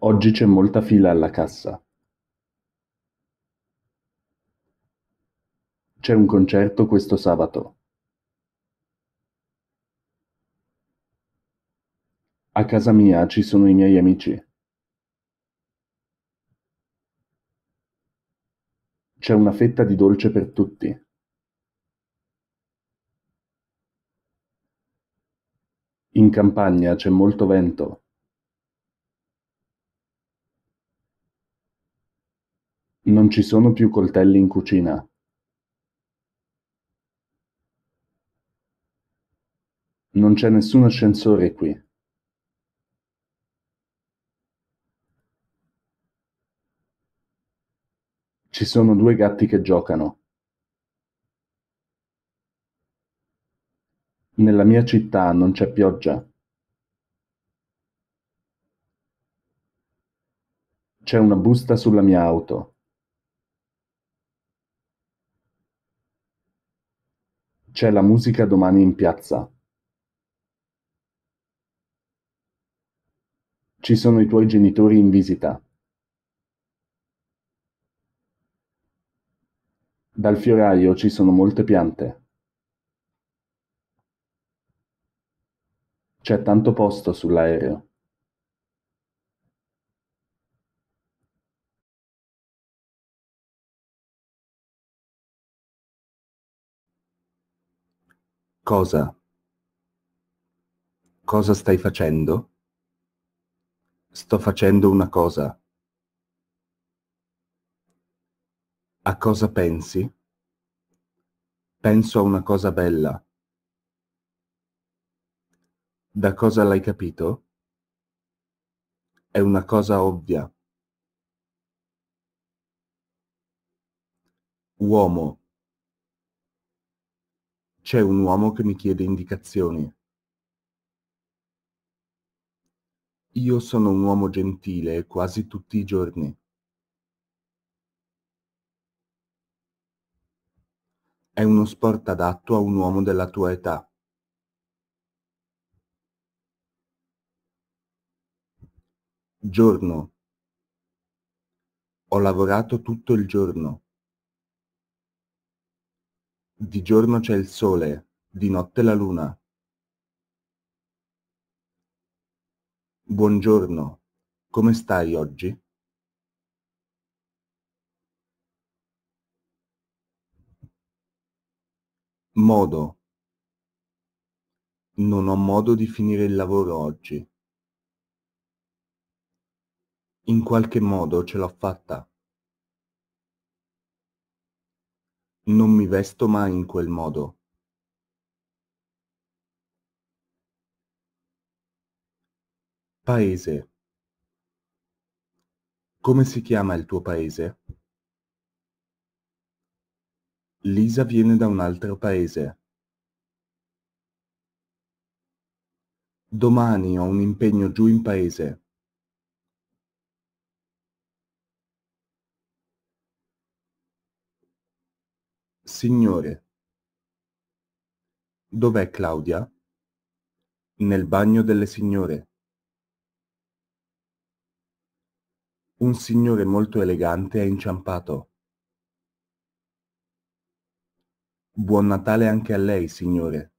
Oggi c'è molta fila alla cassa. C'è un concerto questo sabato. A casa mia ci sono i miei amici. C'è una fetta di dolce per tutti. In campagna c'è molto vento. Non ci sono più coltelli in cucina. Non c'è nessun ascensore qui. Ci sono due gatti che giocano. Nella mia città non c'è pioggia. C'è una busta sulla mia auto. C'è la musica domani in piazza. Ci sono i tuoi genitori in visita. Dal fioraio ci sono molte piante. C'è tanto posto sull'aereo. Cosa? Cosa stai facendo? Sto facendo una cosa. A cosa pensi? Penso a una cosa bella. Da cosa l'hai capito? È una cosa ovvia. Uomo. C'è un uomo che mi chiede indicazioni. Io sono un uomo gentile quasi tutti i giorni. È uno sport adatto a un uomo della tua età. Giorno. Ho lavorato tutto il giorno. Di giorno c'è il sole, di notte la luna. Buongiorno, come stai oggi? Modo. Non ho modo di finire il lavoro oggi. In qualche modo ce l'ho fatta. Non mi vesto mai in quel modo. Paese. Come si chiama il tuo paese? Lisa viene da un altro paese. Domani ho un impegno giù in paese. Signore, dov'è Claudia? Nel bagno delle signore. Un signore molto elegante è inciampato. Buon Natale anche a lei, signore.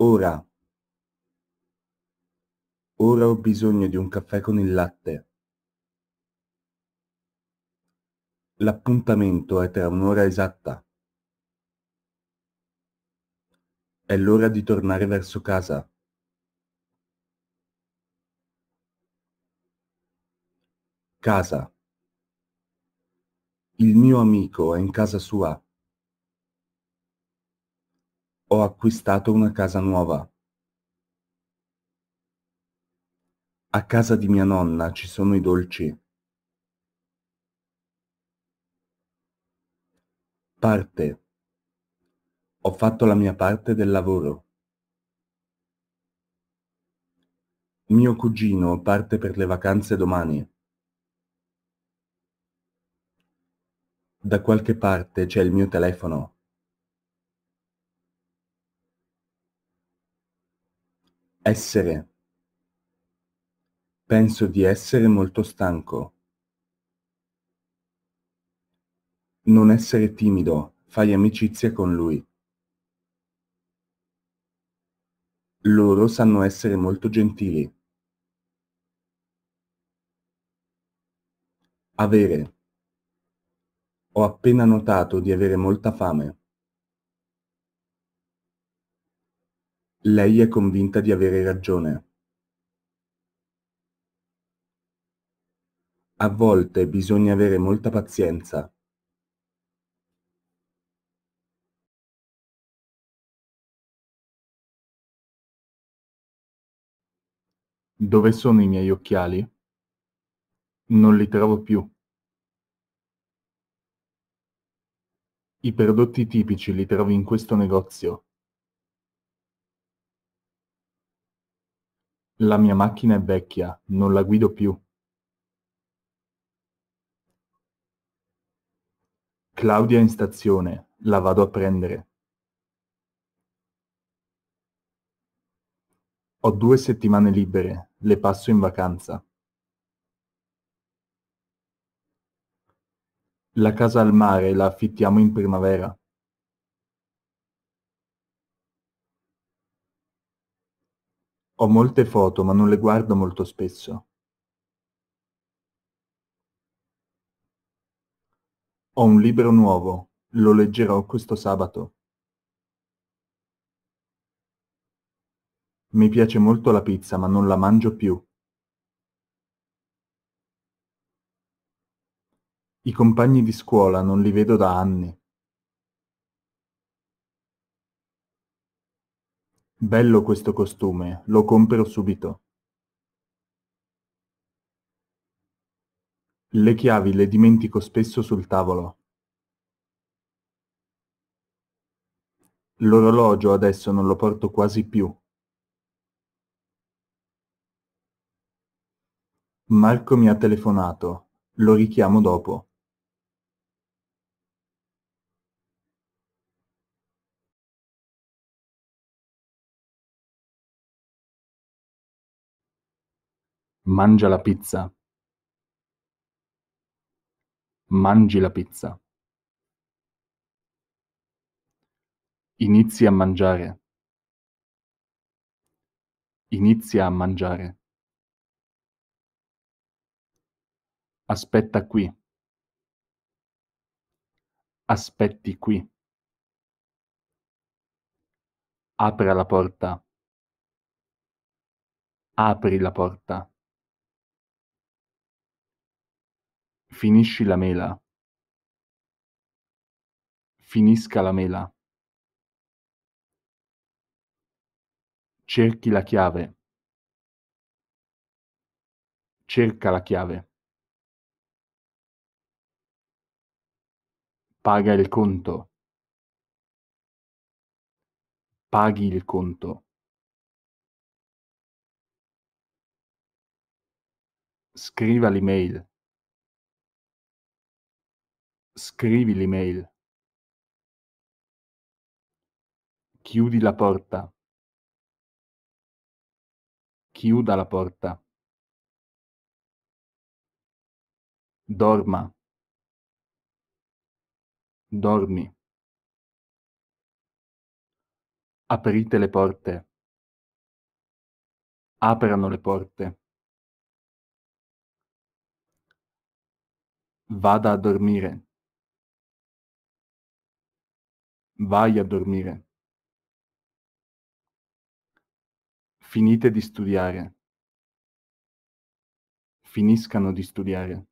Ora. Ora ho bisogno di un caffè con il latte. L'appuntamento è tra un'ora esatta. È l'ora di tornare verso casa. Casa. Il mio amico è in casa sua. Ho acquistato una casa nuova. A casa di mia nonna ci sono i dolci. parte. Ho fatto la mia parte del lavoro. Mio cugino parte per le vacanze domani. Da qualche parte c'è il mio telefono. Essere. Penso di essere molto stanco. Non essere timido, fai amicizia con lui. Loro sanno essere molto gentili. Avere. Ho appena notato di avere molta fame. Lei è convinta di avere ragione. A volte bisogna avere molta pazienza. Dove sono i miei occhiali? Non li trovo più. I prodotti tipici li trovi in questo negozio. La mia macchina è vecchia, non la guido più. Claudia in stazione, la vado a prendere. Ho due settimane libere, le passo in vacanza. La casa al mare la affittiamo in primavera. Ho molte foto ma non le guardo molto spesso. Ho un libro nuovo, lo leggerò questo sabato. Mi piace molto la pizza, ma non la mangio più. I compagni di scuola non li vedo da anni. Bello questo costume, lo compro subito. Le chiavi le dimentico spesso sul tavolo. L'orologio adesso non lo porto quasi più. Marco mi ha telefonato, lo richiamo dopo. Mangia la pizza. Mangi la pizza. Inizia a mangiare. Inizia a mangiare. Aspetta qui. Aspetti qui. Apra la porta. Apri la porta. Finisci la mela. Finisca la mela. Cerchi la chiave. Cerca la chiave. Paga il conto. Paghi il conto. Scriva l'email. Scrivi l'email. Chiudi la porta. Chiuda la porta. Dorma dormi. Aprite le porte. Aprano le porte. Vada a dormire. Vai a dormire. Finite di studiare. Finiscano di studiare.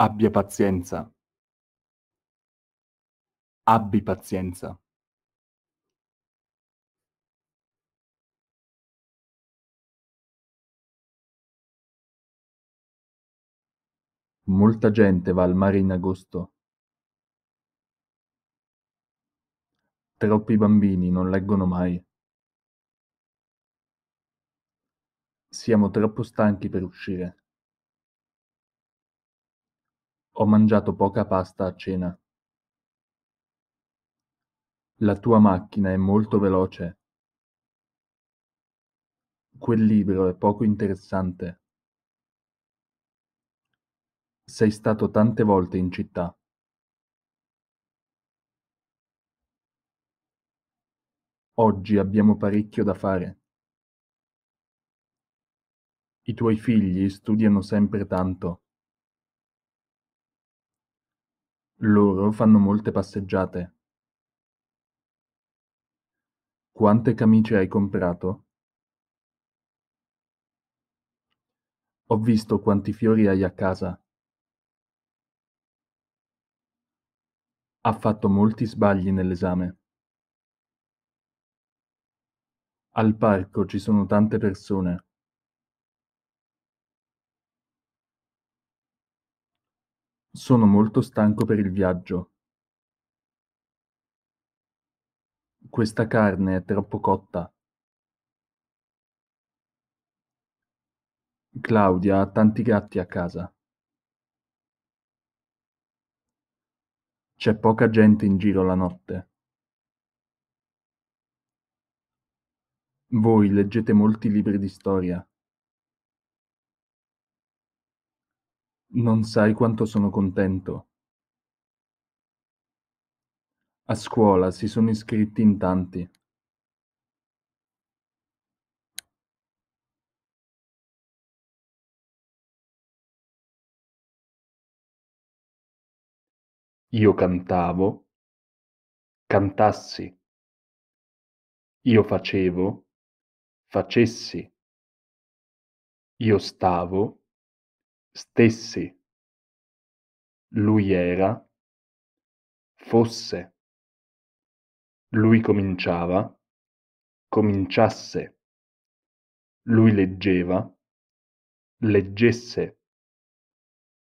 Abbia pazienza. Abbi pazienza. Molta gente va al mare in agosto. Troppi bambini non leggono mai. Siamo troppo stanchi per uscire. Ho mangiato poca pasta a cena. La tua macchina è molto veloce. Quel libro è poco interessante. Sei stato tante volte in città. Oggi abbiamo parecchio da fare. I tuoi figli studiano sempre tanto. Loro fanno molte passeggiate. Quante camicie hai comprato? Ho visto quanti fiori hai a casa. Ha fatto molti sbagli nell'esame. Al parco ci sono tante persone. Sono molto stanco per il viaggio. Questa carne è troppo cotta. Claudia ha tanti gatti a casa. C'è poca gente in giro la notte. Voi leggete molti libri di storia. Non sai quanto sono contento. A scuola si sono iscritti in tanti. Io cantavo, cantassi. Io facevo, facessi. Io stavo, stessi, lui era, fosse, lui cominciava, cominciasse, lui leggeva, leggesse,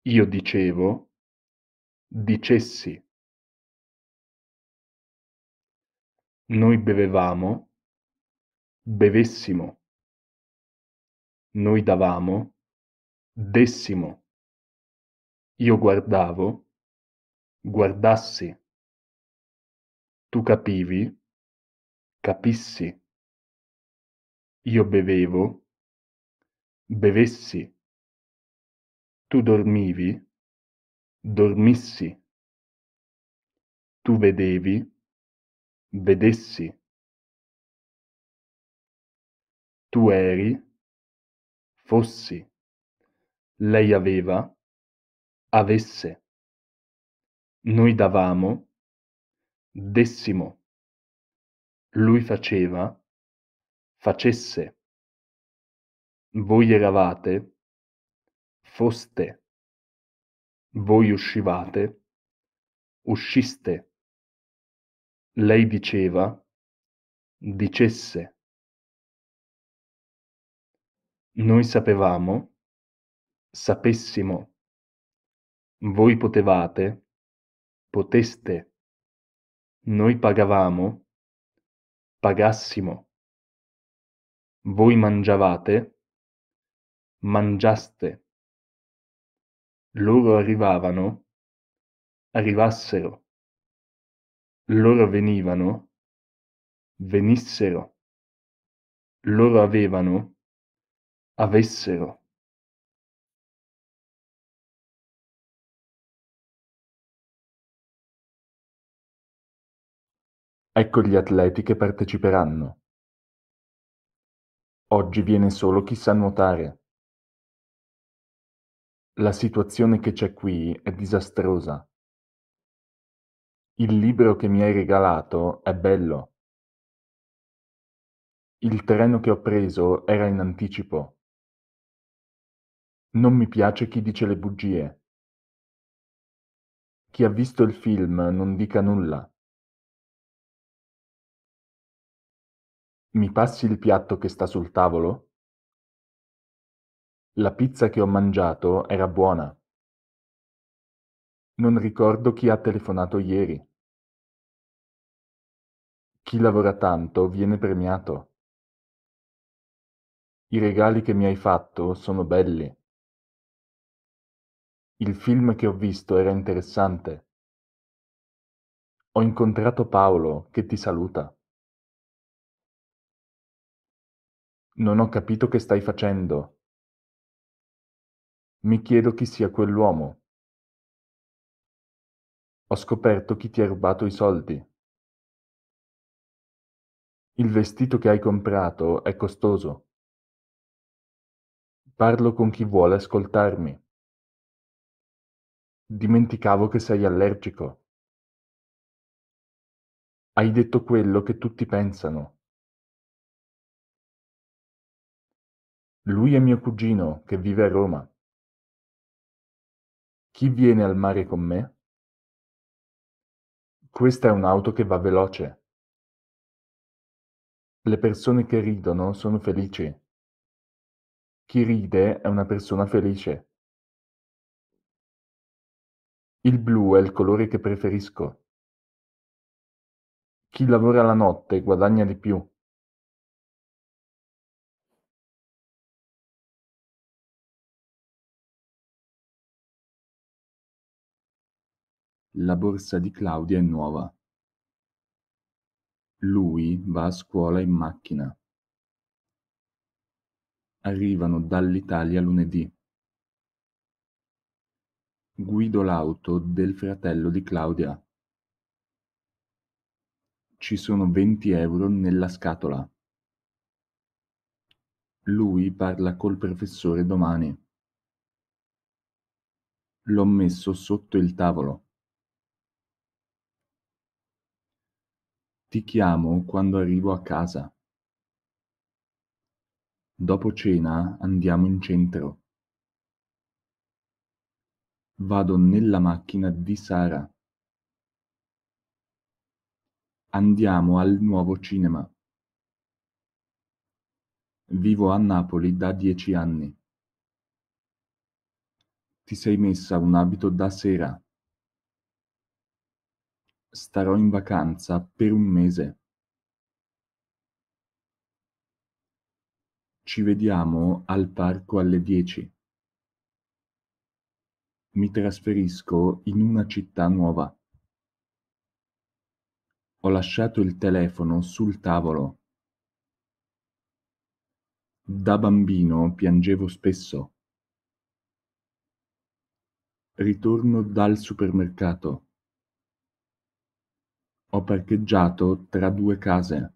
io dicevo, dicessi. Noi bevevamo, bevessimo. Noi davamo, dessimo, io guardavo, guardassi, tu capivi, capissi, io bevevo, bevessi, tu dormivi, dormissi, tu vedevi, vedessi, tu eri, fossi. Lei aveva, avesse. Noi davamo, dessimo. Lui faceva, facesse. Voi eravate, foste. Voi uscivate, usciste. Lei diceva, dicesse. Noi sapevamo, sapessimo, voi potevate, poteste, noi pagavamo, pagassimo, voi mangiavate, mangiaste, loro arrivavano, arrivassero, loro venivano, venissero, loro avevano, avessero. Ecco gli atleti che parteciperanno. Oggi viene solo chi sa nuotare. La situazione che c'è qui è disastrosa. Il libro che mi hai regalato è bello. Il treno che ho preso era in anticipo. Non mi piace chi dice le bugie. Chi ha visto il film non dica nulla. Mi passi il piatto che sta sul tavolo? La pizza che ho mangiato era buona. Non ricordo chi ha telefonato ieri. Chi lavora tanto viene premiato. I regali che mi hai fatto sono belli. Il film che ho visto era interessante. Ho incontrato Paolo che ti saluta. Non ho capito che stai facendo. Mi chiedo chi sia quell'uomo. Ho scoperto chi ti ha rubato i soldi. Il vestito che hai comprato è costoso. Parlo con chi vuole ascoltarmi. Dimenticavo che sei allergico. Hai detto quello che tutti pensano. Lui è mio cugino, che vive a Roma. Chi viene al mare con me? Questa è un'auto che va veloce. Le persone che ridono sono felici. Chi ride è una persona felice. Il blu è il colore che preferisco. Chi lavora la notte guadagna di più. La borsa di Claudia è nuova. Lui va a scuola in macchina. Arrivano dall'Italia lunedì. Guido l'auto del fratello di Claudia. Ci sono 20 euro nella scatola. Lui parla col professore domani. L'ho messo sotto il tavolo. Ti chiamo quando arrivo a casa. Dopo cena andiamo in centro. Vado nella macchina di Sara. Andiamo al nuovo cinema. Vivo a Napoli da dieci anni. Ti sei messa un abito da sera starò in vacanza per un mese. Ci vediamo al parco alle dieci. Mi trasferisco in una città nuova. Ho lasciato il telefono sul tavolo. Da bambino piangevo spesso. Ritorno dal supermercato. Ho parcheggiato tra due case.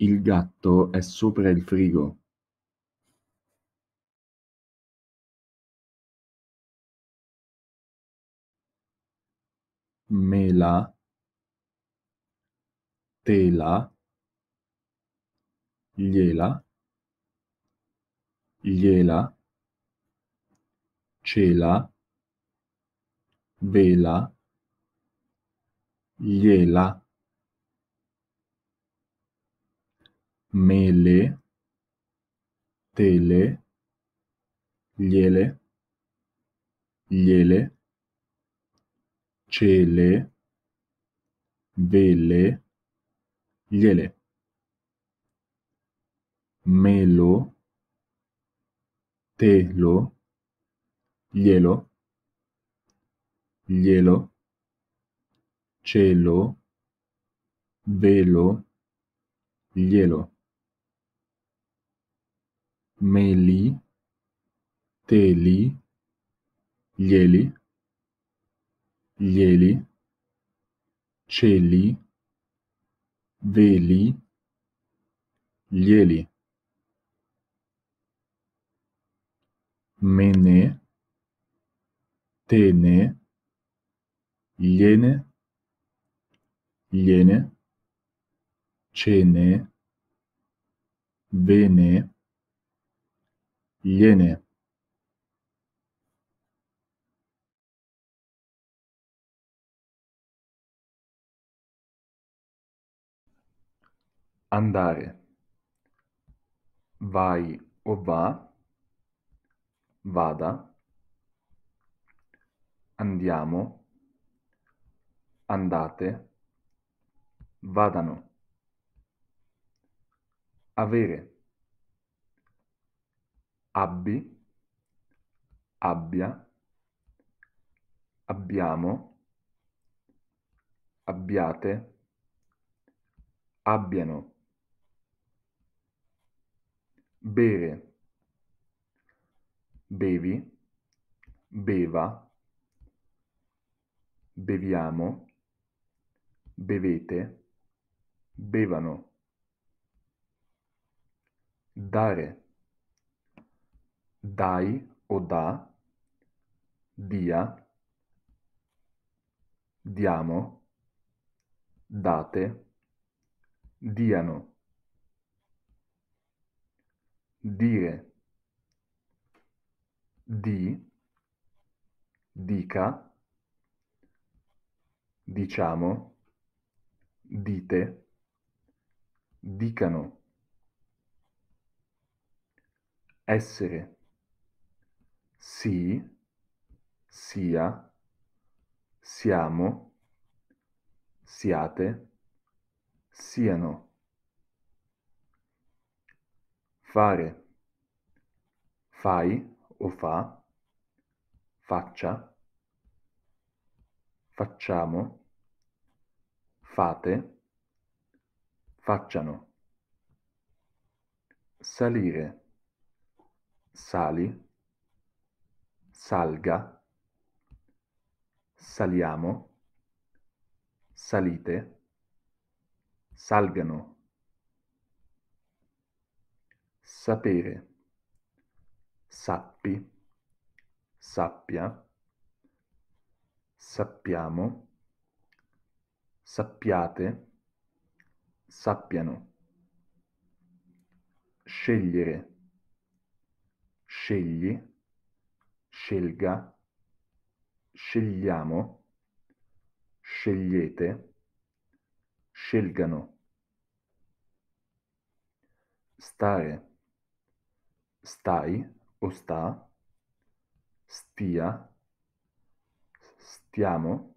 Il gatto è sopra il frigo. Mela, tela, gliela, gliela, cela, vela gliela mele tele gliele gliele cele vele gliele melo telo glielo glielo cielo, velo, glielo. Meli, teli, glieli, glieli, cieli, veli, glieli. Mene, tene, gliene, iene, cene, vene, iene. Andare. Vai o va. Vada. Andiamo. Andate vadano avere abbi abbia abbiamo abbiate abbiano bere bevi beva, beviamo, bevete, bevano. Dare. Dai o da. Dia. Diamo. Date. Diano. Dire. Di. Dica. Diciamo dite, dicano, essere, sì, sia, siamo, siate, siano, fare, fai o fa, faccia, facciamo, fate, facciano salire, sali, salga, saliamo, salite, salgano, sapere, sappi, sappia, sappiamo, sappiate, sappiano scegliere, scegli, scelga, scegliamo, scegliete, scelgano, stare, stai o sta, stia, stiamo,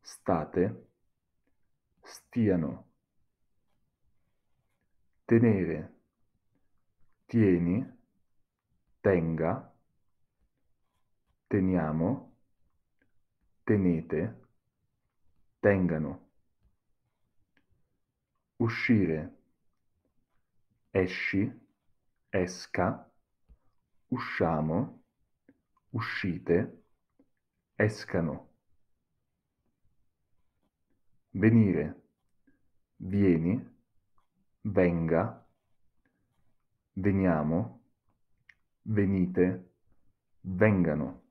state, stiano, tenere, tieni, tenga, teniamo, tenete, tengano, uscire, esci, esca, usciamo, uscite, escano. Venire vieni, venga, veniamo, venite, vengano.